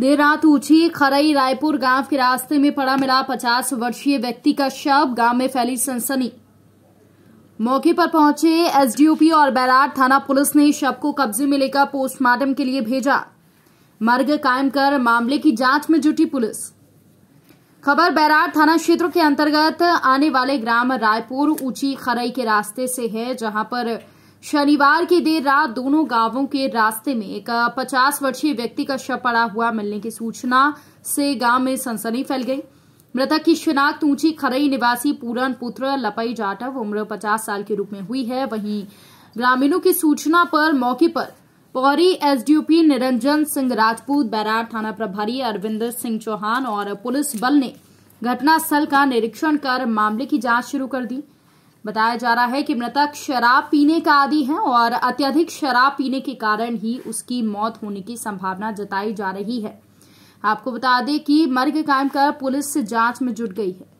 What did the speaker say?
देर रात ऊंची खरई रायपुर गांव के रास्ते में पड़ा मिला पचास वर्षीय व्यक्ति का शव गांव में फैली सनसनी मौके पर पहुंचे एसडीओपी और बैराट थाना पुलिस ने शव को कब्जे में लेकर पोस्टमार्टम के लिए भेजा मर्ग कायम कर मामले की जांच में जुटी पुलिस खबर बैराट थाना क्षेत्र के अंतर्गत आने वाले ग्राम रायपुर ऊंची खरई के रास्ते से है जहां पर शनिवार की देर रात दोनों गांवों के रास्ते में एक 50 वर्षीय व्यक्ति का शव पड़ा हुआ मिलने की सूचना से गांव में सनसनी फैल गई मृतक की शिनाख्त ऊंची खरई निवासी पूरन पुत्र लपई जाटव उम्र 50 साल के रूप में हुई है वहीं ग्रामीणों की सूचना पर मौके पर पौरी एसडीओपी निरंजन सिंह राजपूत बैरार थाना प्रभारी अरविंदर सिंह चौहान और पुलिस बल ने घटनास्थल का निरीक्षण कर मामले की जांच शुरू कर दी बताया जा रहा है कि मृतक शराब पीने का आदि है और अत्यधिक शराब पीने के कारण ही उसकी मौत होने की संभावना जताई जा रही है आपको बता दें कि मर्ग कायम कर पुलिस जांच में जुट गई है